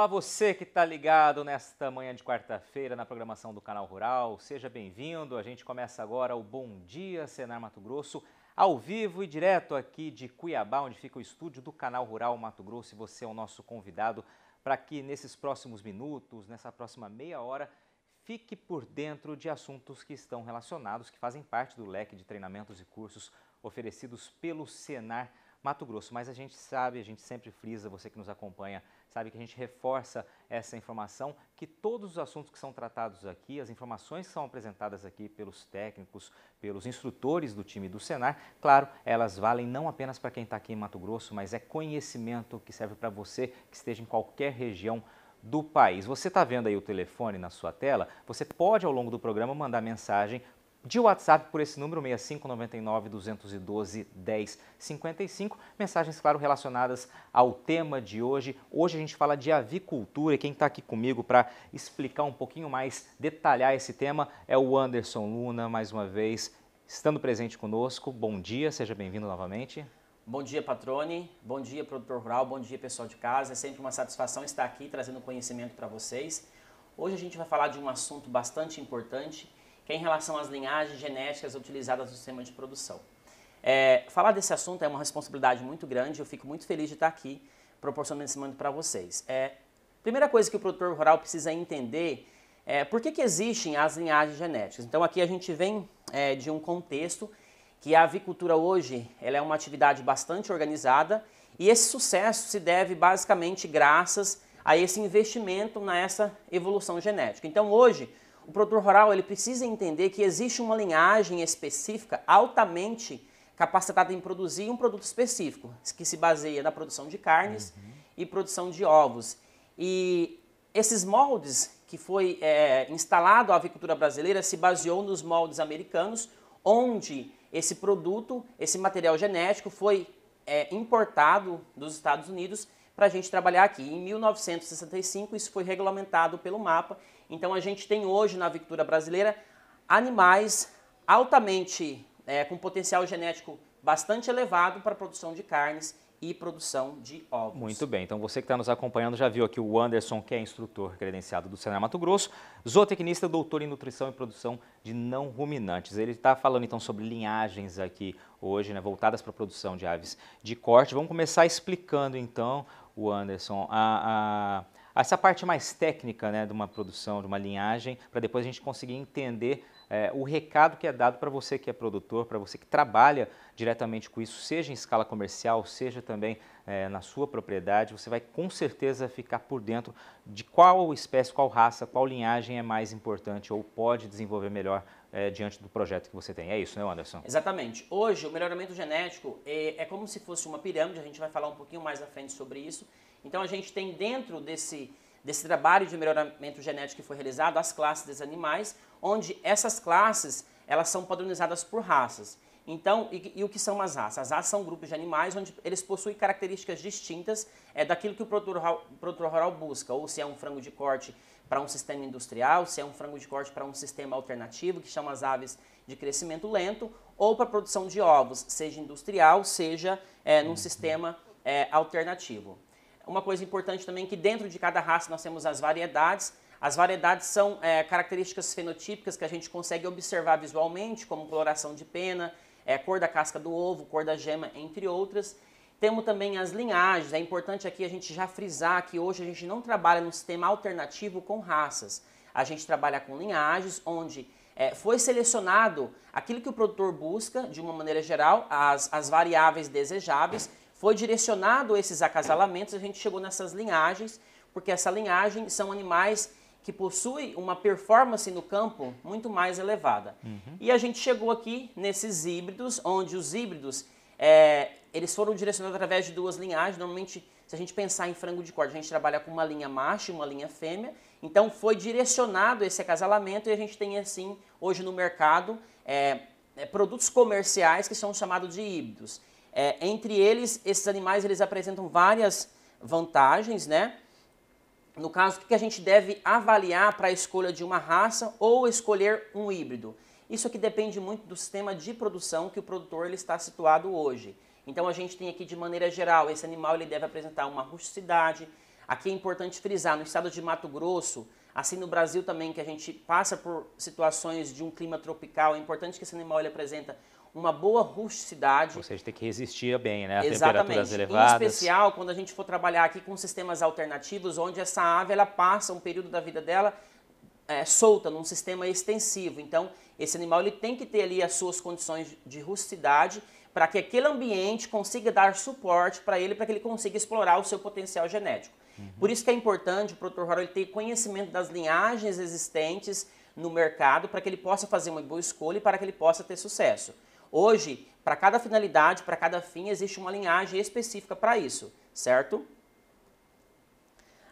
Olá você que está ligado nesta manhã de quarta-feira na programação do Canal Rural. Seja bem-vindo. A gente começa agora o Bom Dia Senar Mato Grosso, ao vivo e direto aqui de Cuiabá, onde fica o estúdio do Canal Rural Mato Grosso. E você é o nosso convidado para que nesses próximos minutos, nessa próxima meia hora, fique por dentro de assuntos que estão relacionados, que fazem parte do leque de treinamentos e cursos oferecidos pelo Senar Mato Grosso. Mas a gente sabe, a gente sempre frisa, você que nos acompanha sabe? Que a gente reforça essa informação, que todos os assuntos que são tratados aqui, as informações que são apresentadas aqui pelos técnicos, pelos instrutores do time do Senar, claro, elas valem não apenas para quem está aqui em Mato Grosso, mas é conhecimento que serve para você que esteja em qualquer região do país. Você está vendo aí o telefone na sua tela? Você pode, ao longo do programa, mandar mensagem de WhatsApp por esse número 6599 212 1055. Mensagens, claro, relacionadas ao tema de hoje. Hoje a gente fala de avicultura e quem está aqui comigo para explicar um pouquinho mais, detalhar esse tema é o Anderson Luna, mais uma vez, estando presente conosco. Bom dia, seja bem-vindo novamente. Bom dia, Patrone. Bom dia, produtor rural. Bom dia, pessoal de casa. É sempre uma satisfação estar aqui trazendo conhecimento para vocês. Hoje a gente vai falar de um assunto bastante importante é em relação às linhagens genéticas utilizadas no sistema de produção. É, falar desse assunto é uma responsabilidade muito grande, eu fico muito feliz de estar aqui proporcionando esse momento para vocês. É, primeira coisa que o produtor rural precisa entender é por que, que existem as linhagens genéticas. Então aqui a gente vem é, de um contexto que a avicultura hoje ela é uma atividade bastante organizada e esse sucesso se deve basicamente graças a esse investimento nessa evolução genética. Então hoje o produtor rural ele precisa entender que existe uma linhagem específica altamente capacitada em produzir um produto específico, que se baseia na produção de carnes uhum. e produção de ovos. E esses moldes que foi é, instalado a avicultura brasileira se baseou nos moldes americanos, onde esse produto, esse material genético foi é, importado dos Estados Unidos para a gente trabalhar aqui. Em 1965 isso foi regulamentado pelo mapa então a gente tem hoje na avicultura brasileira animais altamente, é, com potencial genético bastante elevado para a produção de carnes e produção de ovos. Muito bem, então você que está nos acompanhando já viu aqui o Anderson, que é instrutor credenciado do Senar Mato Grosso, zootecnista, doutor em nutrição e produção de não ruminantes. Ele está falando então sobre linhagens aqui hoje, né, voltadas para a produção de aves de corte. Vamos começar explicando então, o Anderson, a, a essa parte mais técnica né, de uma produção, de uma linhagem, para depois a gente conseguir entender é, o recado que é dado para você que é produtor, para você que trabalha diretamente com isso, seja em escala comercial, seja também é, na sua propriedade, você vai com certeza ficar por dentro de qual espécie, qual raça, qual linhagem é mais importante ou pode desenvolver melhor é, diante do projeto que você tem. É isso, né, Anderson? Exatamente. Hoje, o melhoramento genético é, é como se fosse uma pirâmide, a gente vai falar um pouquinho mais à frente sobre isso. Então a gente tem dentro desse, desse trabalho de melhoramento genético que foi realizado as classes dos animais, onde essas classes elas são padronizadas por raças. Então, e, e, o que são as raças? As raças são grupos de animais onde eles possuem características distintas é, daquilo que o produtor rural, produtor rural busca, ou se é um frango de corte para um sistema industrial, se é um frango de corte para um sistema alternativo, que chama as aves de crescimento lento, ou para produção de ovos, seja industrial, seja é, num uhum. sistema é, alternativo. Uma coisa importante também é que dentro de cada raça nós temos as variedades. As variedades são é, características fenotípicas que a gente consegue observar visualmente, como coloração de pena, é, cor da casca do ovo, cor da gema, entre outras. Temos também as linhagens. É importante aqui a gente já frisar que hoje a gente não trabalha num sistema alternativo com raças. A gente trabalha com linhagens onde é, foi selecionado aquilo que o produtor busca, de uma maneira geral, as, as variáveis desejáveis, foi direcionado esses acasalamentos, a gente chegou nessas linhagens, porque essa linhagem são animais que possuem uma performance no campo muito mais elevada. Uhum. E a gente chegou aqui nesses híbridos, onde os híbridos é, eles foram direcionados através de duas linhagens. Normalmente, se a gente pensar em frango de corte, a gente trabalha com uma linha macho e uma linha fêmea. Então, foi direcionado esse acasalamento e a gente tem, assim, hoje no mercado, é, é, produtos comerciais que são chamados de híbridos. É, entre eles, esses animais eles apresentam várias vantagens, né? No caso, o que a gente deve avaliar para a escolha de uma raça ou escolher um híbrido? Isso aqui depende muito do sistema de produção que o produtor ele está situado hoje. Então a gente tem aqui de maneira geral, esse animal ele deve apresentar uma rusticidade. Aqui é importante frisar, no estado de Mato Grosso, assim no Brasil também, que a gente passa por situações de um clima tropical, é importante que esse animal ele apresenta uma boa rusticidade. Ou seja, tem que resistir bem, né? A Exatamente. temperaturas elevadas. Em especial, quando a gente for trabalhar aqui com sistemas alternativos, onde essa ave ela passa um período da vida dela é, solta num sistema extensivo. Então, esse animal ele tem que ter ali as suas condições de rusticidade para que aquele ambiente consiga dar suporte para ele, para que ele consiga explorar o seu potencial genético. Uhum. Por isso que é importante o produtor rural ter conhecimento das linhagens existentes no mercado para que ele possa fazer uma boa escolha e para que ele possa ter sucesso. Hoje, para cada finalidade, para cada fim, existe uma linhagem específica para isso, certo?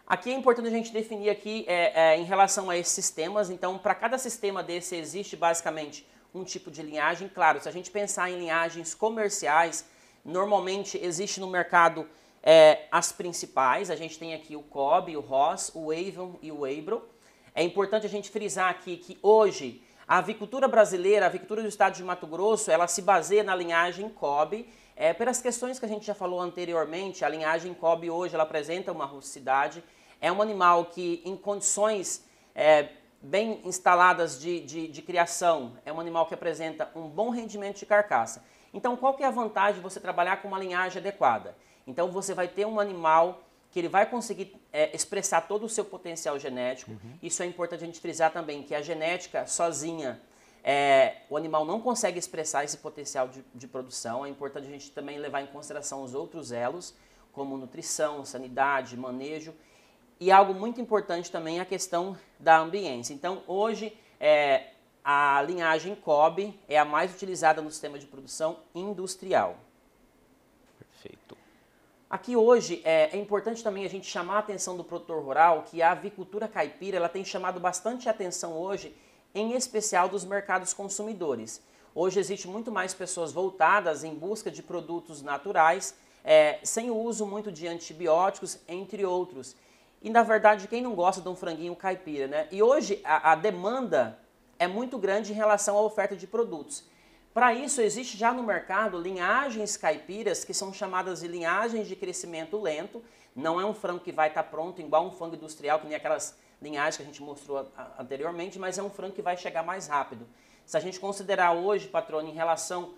Aqui é importante a gente definir aqui é, é, em relação a esses sistemas. Então, para cada sistema desse existe basicamente um tipo de linhagem. Claro, se a gente pensar em linhagens comerciais, normalmente existe no mercado é, as principais. A gente tem aqui o COB, o ROS, o Avon e o Abro. É importante a gente frisar aqui que hoje a avicultura brasileira, a avicultura do estado de Mato Grosso, ela se baseia na linhagem Cobb. é, pelas questões que a gente já falou anteriormente, a linhagem Cobb hoje ela apresenta uma rusticidade, é um animal que em condições é, bem instaladas de, de, de, criação, é um animal que apresenta um bom rendimento de carcaça. Então qual que é a vantagem de você trabalhar com uma linhagem adequada? Então você vai ter um animal que ele vai conseguir é, expressar todo o seu potencial genético. Uhum. Isso é importante a gente frisar também, que a genética sozinha, é, o animal não consegue expressar esse potencial de, de, produção. É importante a gente também levar em consideração os outros elos, como nutrição, sanidade, manejo. E algo muito importante também é a questão da ambiência. Então, hoje, é, a linhagem COBE é a mais utilizada no sistema de produção industrial. Perfeito. Aqui hoje é, é, importante também a gente chamar a atenção do produtor rural que a avicultura caipira ela tem chamado bastante atenção hoje, em especial dos mercados consumidores. Hoje existe muito mais pessoas voltadas em busca de produtos naturais, é, sem o uso muito de antibióticos, entre outros. E na verdade, quem não gosta de um franguinho caipira, né? E hoje a, a demanda é muito grande em relação à oferta de produtos. Para isso, existe já no mercado linhagens caipiras que são chamadas de linhagens de crescimento lento. Não é um frango que vai estar tá pronto igual um frango industrial, que nem aquelas linhagens que a gente mostrou anteriormente, mas é um frango que vai chegar mais rápido. Se a gente considerar hoje, patrono, em relação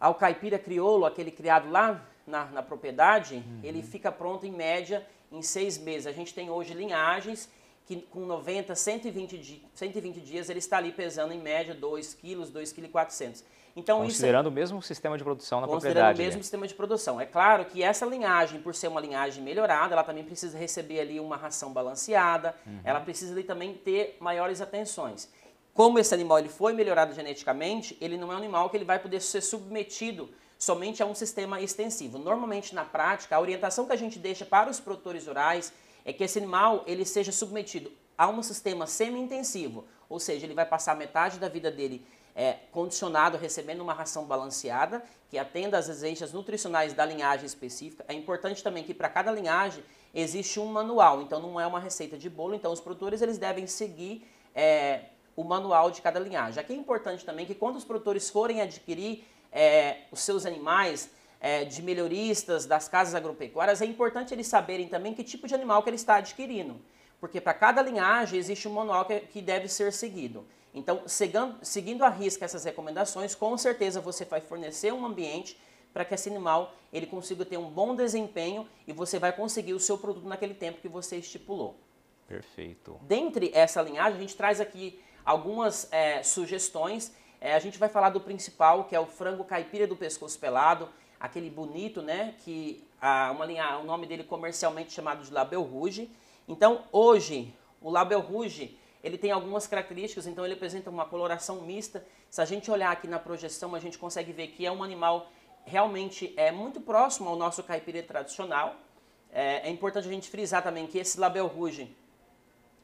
ao caipira crioulo, aquele criado lá na, na propriedade, uhum. ele fica pronto em média em seis meses. A gente tem hoje linhagens que com 90, 120, 120 dias ele está ali pesando em média 2 quilos, 2,4 kg. Então é considerando o mesmo sistema de produção na considerando propriedade. Considerando o mesmo né? sistema de produção. É claro que essa linhagem, por ser uma linhagem melhorada, ela também precisa receber ali uma ração balanceada, uhum. ela precisa ali também ter maiores atenções. Como esse animal ele foi melhorado geneticamente, ele não é um animal que ele vai poder ser submetido somente a um sistema extensivo. Normalmente, na prática, a orientação que a gente deixa para os produtores rurais é que esse animal ele seja submetido a um sistema semi-intensivo, ou seja, ele vai passar metade da vida dele é, condicionado recebendo uma ração balanceada que atenda às exigências nutricionais da linhagem específica. É importante também que para cada linhagem existe um manual, então não é uma receita de bolo, então os produtores eles devem seguir é, o manual de cada linhagem. Aqui é importante também que quando os produtores forem adquirir é, os seus animais, é, de melhoristas, das casas agropecuárias, é importante eles saberem também que tipo de animal que ele está adquirindo. Porque para cada linhagem existe um manual que, que deve ser seguido. Então, seguindo, seguindo a risca essas recomendações, com certeza você vai fornecer um ambiente para que esse animal ele consiga ter um bom desempenho e você vai conseguir o seu produto naquele tempo que você estipulou. Perfeito. Dentre essa linhagem, a gente traz aqui algumas é, sugestões. É, a gente vai falar do principal, que é o frango caipira do pescoço pelado aquele bonito, né? Que a, uma linha, o nome dele comercialmente chamado de Label Rouge. Então, hoje, o Label Rouge, ele tem algumas características, então ele apresenta uma coloração mista. Se a gente olhar aqui na projeção, a gente consegue ver que é um animal realmente é muito próximo ao nosso caipira tradicional. É, é importante a gente frisar também que esse Label Rouge,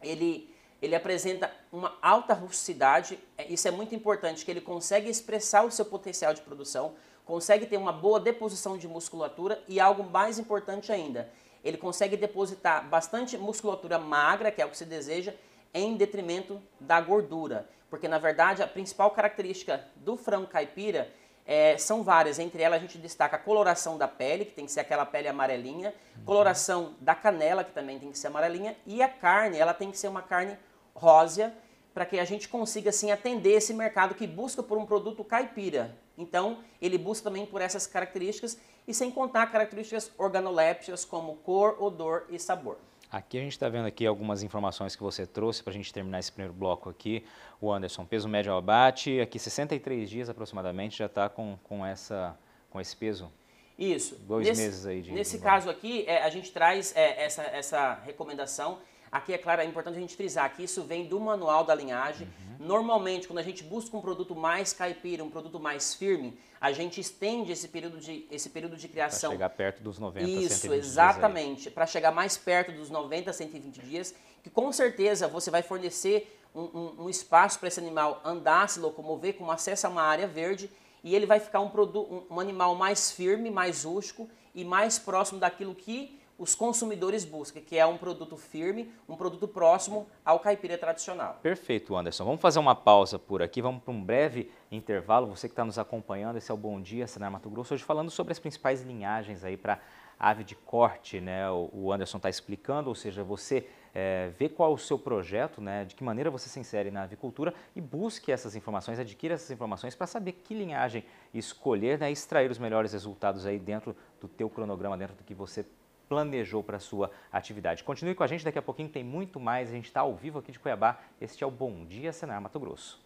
ele, ele apresenta uma alta rusticidade. É, isso é muito importante, que ele consegue expressar o seu potencial de produção consegue ter uma boa deposição de musculatura e algo mais importante ainda, ele consegue depositar bastante musculatura magra, que é o que se deseja, em detrimento da gordura. Porque, na verdade, a principal característica do frango caipira é, são várias. Entre elas, a gente destaca a coloração da pele, que tem que ser aquela pele amarelinha, uhum. coloração da canela, que também tem que ser amarelinha, e a carne, ela tem que ser uma carne rósea, para que a gente consiga assim atender esse mercado que busca por um produto caipira. Então, ele busca também por essas características e sem contar características organolépticas como cor, odor e sabor. Aqui a gente está vendo aqui algumas informações que você trouxe para a gente terminar esse primeiro bloco aqui. O Anderson, peso médio ao abate, aqui 63 dias aproximadamente já está com, com, essa, com esse peso? Isso. Dois nesse, meses aí de... Nesse de caso aqui, é, a gente traz é, essa, essa recomendação Aqui, é claro, é importante a gente frisar que isso vem do manual da linhagem. Uhum. Normalmente, quando a gente busca um produto mais caipira, um produto mais firme, a gente estende esse período de, esse período de criação. Para chegar perto dos 90, Isso, exatamente. Para chegar mais perto dos 90, 120 dias, que com certeza você vai fornecer um, um, um espaço para esse animal andar, se locomover, com acesso a uma área verde, e ele vai ficar um, um, um animal mais firme, mais rústico e mais próximo daquilo que os consumidores buscam, que é um produto firme, um produto próximo ao caipira tradicional. Perfeito, Anderson. Vamos fazer uma pausa por aqui, vamos para um breve intervalo. Você que está nos acompanhando, esse é o Bom Dia Senar Mato Grosso, hoje falando sobre as principais linhagens aí para ave de corte, né? O Anderson está explicando, ou seja, você é, vê qual o seu projeto, né? De que maneira você se insere na avicultura e busque essas informações, adquira essas informações para saber que linhagem escolher, né? E extrair os melhores resultados aí dentro do teu cronograma, dentro do que você planejou para sua atividade. Continue com a gente, daqui a pouquinho tem muito mais. A gente está ao vivo aqui de Cuiabá. Este é o Bom Dia Senar Mato Grosso.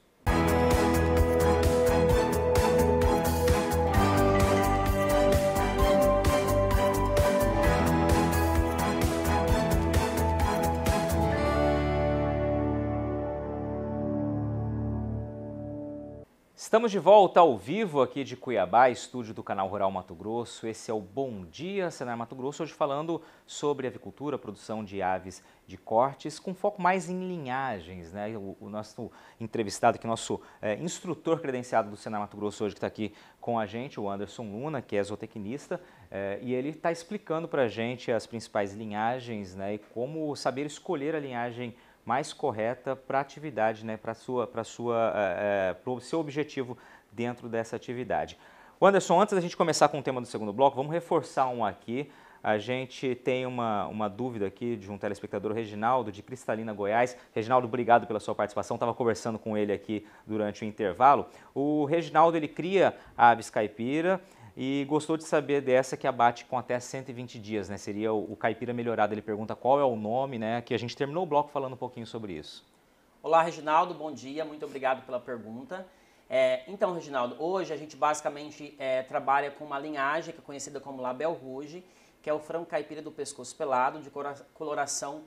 Estamos de volta ao vivo aqui de Cuiabá, estúdio do canal Rural Mato Grosso. Esse é o Bom Dia Senar Mato Grosso, hoje falando sobre avicultura, produção de aves de cortes, com foco mais em linhagens. Né? O, o nosso entrevistado aqui, nosso é, instrutor credenciado do Senar Mato Grosso hoje que está aqui com a gente, o Anderson Luna, que é zootecnista, é, e ele está explicando para a gente as principais linhagens né, e como saber escolher a linhagem mais correta para a atividade, né, para sua, para sua, é, eh, eh, para o seu objetivo dentro dessa atividade. Anderson, antes da gente começar com o tema do segundo bloco, vamos reforçar um aqui. A gente tem uma, uma dúvida aqui de um telespectador, Reginaldo, de Cristalina, Goiás. Reginaldo, obrigado pela sua participação. Estava conversando com ele aqui durante o intervalo. O Reginaldo, ele cria a aves caipira, e gostou de saber dessa que abate com até 120 dias, né? Seria o, o caipira melhorado. Ele pergunta qual é o nome, né? Que a gente terminou o bloco falando um pouquinho sobre isso. Olá, Reginaldo, bom dia, muito obrigado pela pergunta. É, então, Reginaldo, hoje a gente basicamente é, trabalha com uma linhagem que é conhecida como Label Rouge, que é o frango caipira do pescoço pelado, de coloração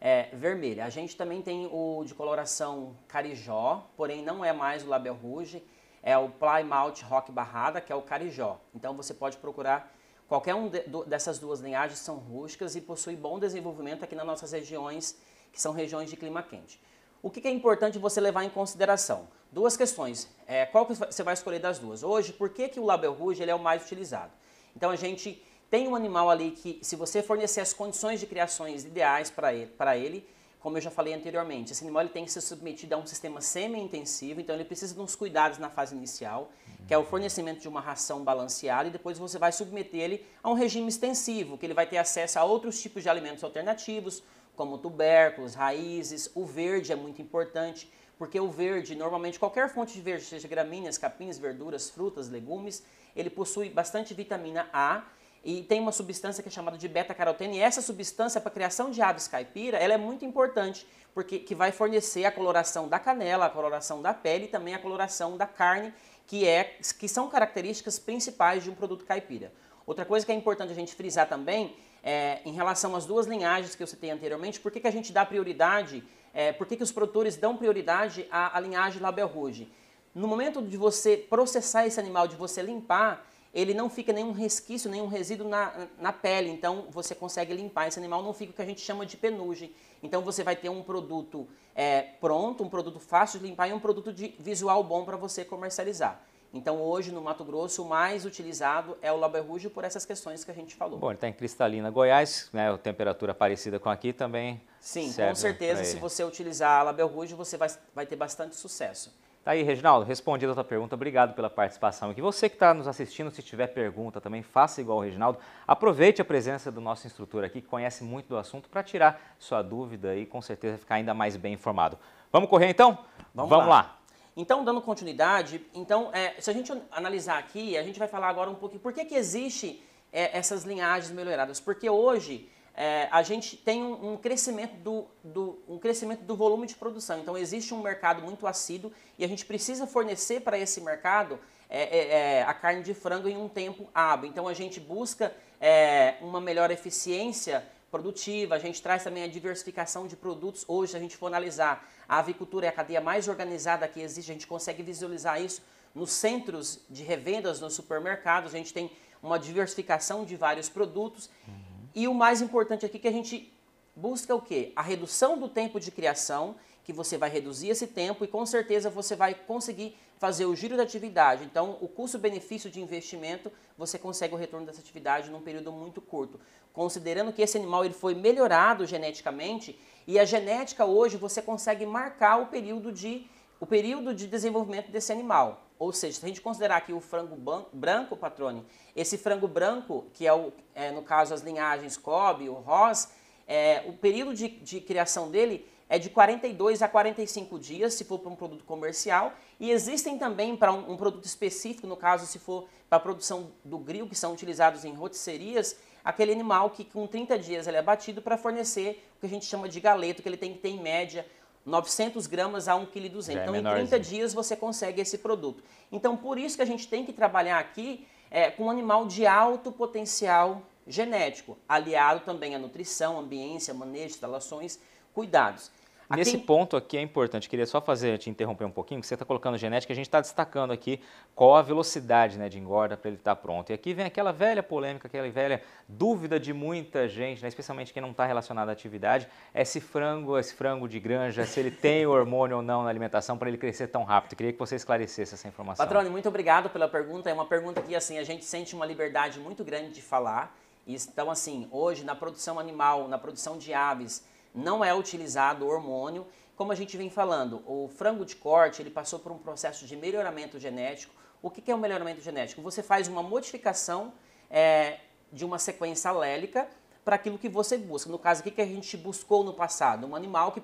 é, vermelha. A gente também tem o de coloração carijó, porém não é mais o Label Rouge, é o Plymouth Rock Barrada, que é o Carijó. Então você pode procurar qualquer um de, do, dessas duas linhagens, são rústicas e possuem bom desenvolvimento aqui nas nossas regiões, que são regiões de clima quente. O que, que é importante você levar em consideração? Duas questões. É, qual que você vai escolher das duas? Hoje, por que, que o label rouge ele é o mais utilizado? Então a gente tem um animal ali que, se você fornecer as condições de criações ideais para ele, ele, como eu já falei anteriormente, esse animal ele tem que ser submetido a um sistema semi-intensivo, então ele precisa de uns cuidados na fase inicial, uhum. que é o fornecimento de uma ração balanceada, e depois você vai submeter ele a um regime extensivo, que ele vai ter acesso a outros tipos de alimentos alternativos, como tubérculos, raízes, o verde é muito importante, porque o verde, normalmente qualquer fonte de verde, seja gramíneas, capinhas, verduras, frutas, legumes, ele possui bastante vitamina A e tem uma substância que é chamada de beta-caroteno, e essa substância para a criação de aves caipira, ela é muito importante, porque que vai fornecer a coloração da canela, a coloração da pele e também a coloração da carne, que, é, que são características principais de um produto caipira. Outra coisa que é importante a gente frisar também, é, em relação às duas linhagens que eu citei anteriormente, por que, que a gente dá prioridade, é, por que, que os produtores dão prioridade à, à linhagem Label Rouge? No momento de você processar esse animal, de você limpar, ele não fica nenhum resquício, nenhum resíduo na, na pele. Então, você consegue limpar esse animal, não fica o que a gente chama de penugem. Então, você vai ter um produto é, pronto, um produto fácil de limpar e um produto de visual bom para você comercializar. Então, hoje, no Mato Grosso, o mais utilizado é o laberrúgio por essas questões que a gente falou. Bom, ele está em cristalina. Goiás, né, temperatura parecida com aqui também Sim, com certeza, se você utilizar a você vai, vai ter bastante sucesso. Tá aí, Reginaldo, respondido a tua pergunta, obrigado pela participação. E que você que está nos assistindo, se tiver pergunta também, faça igual o Reginaldo. Aproveite a presença do nosso instrutor aqui, que conhece muito do assunto, para tirar sua dúvida e com certeza ficar ainda mais bem informado. Vamos correr então? Vamos, Vamos lá. lá. Então, dando continuidade, então, é, se a gente analisar aqui, a gente vai falar agora um pouquinho por que, que existe é, essas linhagens melhoradas. Porque hoje é, a gente tem um, um crescimento do, do, um crescimento do volume de produção. Então, existe um mercado muito ácido e a gente precisa fornecer para esse mercado é, é, é, a carne de frango em um tempo hábil. Então, a gente busca é, uma melhor eficiência produtiva, a gente traz também a diversificação de produtos. Hoje, se a gente for analisar, a avicultura é a cadeia mais organizada que existe, a gente consegue visualizar isso nos centros de revendas, nos supermercados, a gente tem uma diversificação de vários produtos. Uhum. E o mais importante aqui é que a gente busca o quê? A redução do tempo de criação, que você vai reduzir esse tempo e com certeza você vai conseguir fazer o giro da atividade. Então, o custo-benefício de investimento, você consegue o retorno dessa atividade num período muito curto. Considerando que esse animal ele foi melhorado geneticamente e a genética hoje você consegue marcar o período de, o período de desenvolvimento desse animal. Ou seja, se a gente considerar aqui o frango branco, patrone, esse frango branco, que é, o, é, no caso as linhagens Kobe, o Ross, é, o período de, de criação dele é de 42 a 45 dias, se for para um produto comercial. E existem também para um, um, produto específico, no caso, se for para a produção do gril, que são utilizados em rotisserias, aquele animal que com 30 dias ele é batido para fornecer o que a gente chama de galeto, que ele tem que ter em média 900 gramas a 1,2 kg. É então, em 30 dias você consegue esse produto. Então, por isso que a gente tem que trabalhar aqui é, com um animal de alto potencial genético, aliado também à nutrição, ambiência, manejo, instalações, cuidados. Aqui... Nesse ponto aqui é importante, queria só fazer, te interromper um pouquinho, porque você está colocando genética, a gente está destacando aqui qual a velocidade né, de engorda para ele estar tá pronto. E aqui vem aquela velha polêmica, aquela velha dúvida de muita gente, né, especialmente quem não está relacionado à atividade, é se frango, esse frango de granja, se ele tem hormônio ou não na alimentação para ele crescer tão rápido. Queria que você esclarecesse essa informação. Patrone, muito obrigado pela pergunta. É uma pergunta que assim a gente sente uma liberdade muito grande de falar. Então, assim, hoje na produção animal, na produção de aves, não é utilizado hormônio. Como a gente vem falando, o frango de corte ele passou por um processo de melhoramento genético. O que, é o um melhoramento genético? Você faz uma modificação é, de uma sequência alélica para aquilo que você busca. No caso, o que, que a gente buscou no passado? Um animal que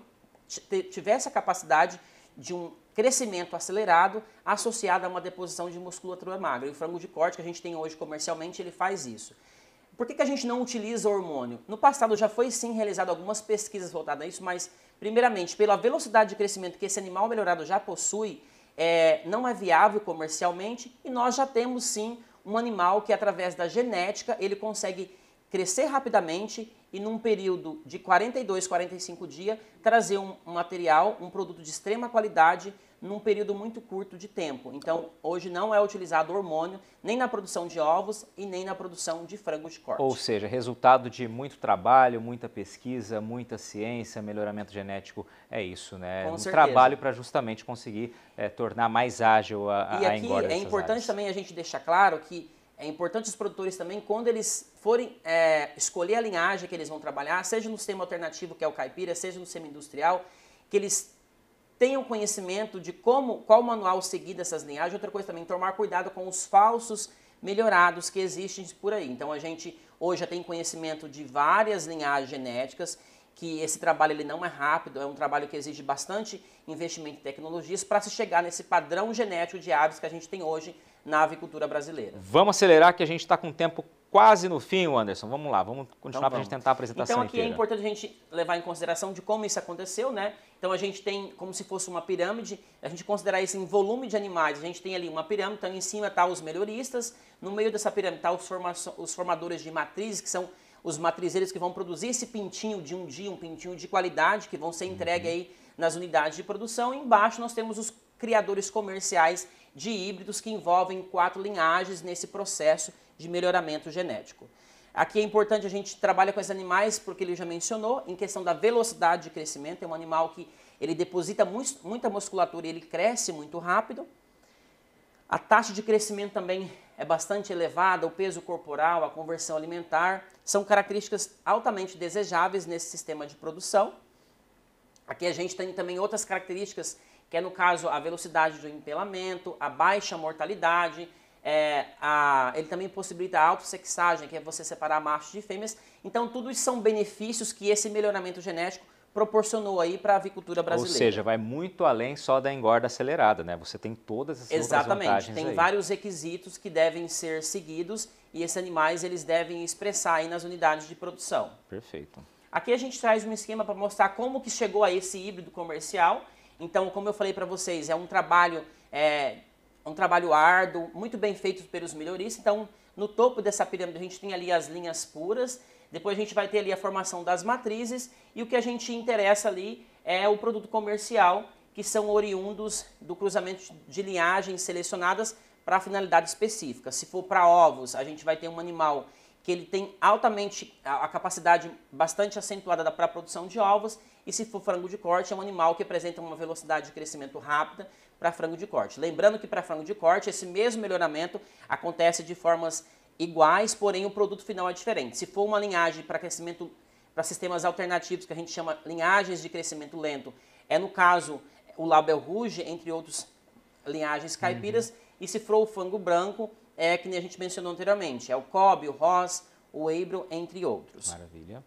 tivesse a capacidade de um crescimento acelerado associado a uma deposição de musculatura magra. E o frango de corte que a gente tem hoje comercialmente, ele faz isso. Por que, que a gente não utiliza hormônio? No passado já foi sim realizado algumas pesquisas voltadas a isso, mas primeiramente pela velocidade de crescimento que esse animal melhorado já possui, é, não é viável comercialmente e nós já temos sim um animal que através da genética ele consegue crescer rapidamente e num período de 42, 45 dias trazer um material, um produto de extrema qualidade num período muito curto de tempo. Então, hoje não é utilizado hormônio nem na produção de ovos e nem na produção de frango de corte. Ou seja, resultado de muito trabalho, muita pesquisa, muita ciência, melhoramento genético, é isso, né? Com um certeza. trabalho para justamente conseguir é, tornar mais ágil a, a, e aqui a é importante áreas. também a gente deixar claro que é importante os produtores também, quando eles forem é, escolher a linhagem que eles vão trabalhar, seja no sistema alternativo, que é o caipira, seja no semi-industrial, que eles tenham conhecimento de como, qual manual seguir dessas linhagens. Outra coisa também, tomar cuidado com os falsos melhorados que existem por aí. Então a gente hoje já tem conhecimento de várias linhagens genéticas, que esse trabalho ele não é rápido, é um trabalho que exige bastante investimento em tecnologias para se chegar nesse padrão genético de aves que a gente tem hoje na avicultura brasileira. Vamos acelerar que a gente está com tempo quase no fim, Anderson. Vamos lá, vamos continuar então, para a gente tentar a apresentação Então aqui é inteira. é importante a gente levar em consideração de como isso aconteceu, né? Então a gente tem como se fosse uma pirâmide, a gente considerar isso em volume de animais. A gente tem ali uma pirâmide, então em cima tá os melhoristas, no meio dessa pirâmide tá os, os formadores de matrizes, que são os matrizeiros que vão produzir esse pintinho de um dia, um pintinho de qualidade, que vão ser uhum. entregue aí nas unidades de produção. E embaixo nós temos os criadores comerciais de híbridos que envolvem quatro linhagens nesse processo de melhoramento genético. Aqui é importante a gente trabalha com esses animais porque ele já mencionou, em questão da velocidade de crescimento, é um animal que ele deposita muito, muita musculatura e ele cresce muito rápido. A taxa de crescimento também é bastante elevada, o peso corporal, a conversão alimentar, são características altamente desejáveis nesse sistema de produção. Aqui a gente tem também outras características, que é no caso a velocidade do empelamento, a baixa mortalidade, é, a, ele também possibilita a autossexagem, que é você separar machos de fêmeas. Então, tudo isso são benefícios que esse melhoramento genético proporcionou aí para a avicultura brasileira. Ou seja, vai muito além só da engorda acelerada, né? Você tem todas essas Exatamente, tem aí. vários requisitos que devem ser seguidos e esses animais eles devem expressar aí nas unidades de produção. Perfeito. Aqui a gente traz um esquema para mostrar como que chegou a esse híbrido comercial. Então, como eu falei para vocês, é um trabalho é, um trabalho árduo, muito bem feito pelos melhoristas. Então, no topo dessa pirâmide, a gente tem ali as linhas puras. Depois a gente vai ter ali a formação das matrizes. E o que a gente interessa ali é o produto comercial, que são oriundos do cruzamento de linhagens selecionadas para finalidade específica. Se for para ovos, a gente vai ter um animal que ele tem altamente a capacidade bastante acentuada para a produção de ovos, e se for frango de corte, é um animal que apresenta uma velocidade de crescimento rápida, para frango de corte. Lembrando que para frango de corte, esse mesmo melhoramento acontece de formas iguais, porém o produto final é diferente. Se for uma linhagem para crescimento para sistemas alternativos, que a gente chama linhagens de crescimento lento, é no caso o label rouge, entre outros linhagens caipiras, uhum. e se for o fango branco, é que nem a gente mencionou anteriormente, é o cobre, o ross, o eibro, entre outros. Maravilha.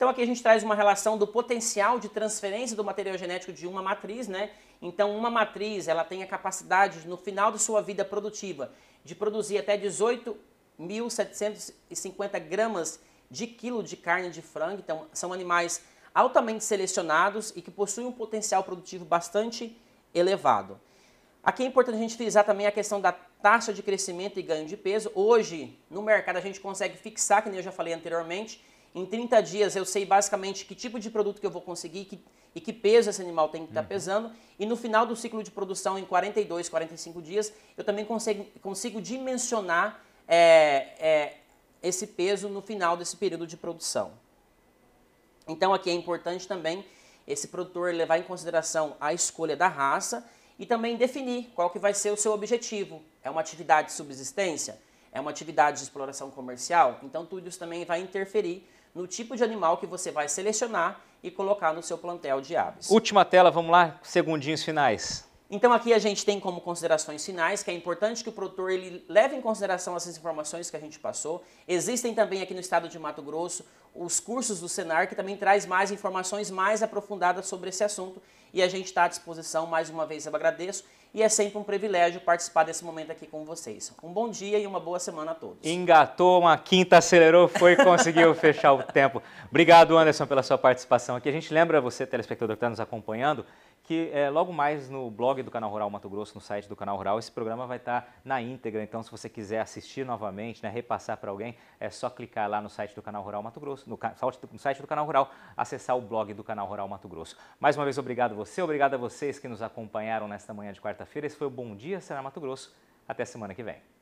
Então aqui a gente traz uma relação do potencial de transferência do material genético de uma matriz, né? Então uma matriz, ela tem a capacidade, no final de sua vida produtiva, de produzir até 18.750 gramas de quilo de carne de frango. Então são animais altamente selecionados e que possuem um potencial produtivo bastante elevado. Aqui é importante a gente frisar também a questão da taxa de crescimento e ganho de peso. Hoje, no mercado, a gente consegue fixar, que nem eu já falei anteriormente, em 30 dias eu sei basicamente que tipo de produto que eu vou conseguir que, e que peso esse animal tem que estar tá uhum. pesando. E no final do ciclo de produção, em 42, 45 dias, eu também consigo, consigo dimensionar é, é, esse peso no final desse período de produção. Então aqui é importante também esse produtor levar em consideração a escolha da raça e também definir qual que vai ser o seu objetivo. É uma atividade de subsistência? É uma atividade de exploração comercial? Então tudo isso também vai interferir no tipo de animal que você vai selecionar e colocar no seu plantel de aves. Última tela, vamos lá, segundinhos finais. Então aqui a gente tem como considerações finais que é importante que o produtor ele leve em consideração essas informações que a gente passou. Existem também aqui no estado de Mato Grosso os cursos do Senar que também traz mais informações mais aprofundadas sobre esse assunto e a gente está à disposição mais uma vez eu agradeço e é sempre um privilégio participar desse momento aqui com vocês. Um bom dia e uma boa semana a todos. Engatou uma quinta, acelerou, foi conseguiu fechar o tempo. Obrigado, Anderson, pela sua participação aqui. A gente lembra você, telespectador que está nos acompanhando, que é, logo mais no blog do Canal Rural Mato Grosso, no site do Canal Rural, esse programa vai estar tá na íntegra. Então, se você quiser assistir novamente, né, repassar para alguém, é só clicar lá no site do Canal Rural Mato Grosso, no, no site do Canal Rural, acessar o blog do Canal Rural Mato Grosso. Mais uma vez, obrigado a você, obrigado a vocês que nos acompanharam nesta manhã de quarta-feira. Esse foi o Bom Dia Será Mato Grosso. Até semana que vem.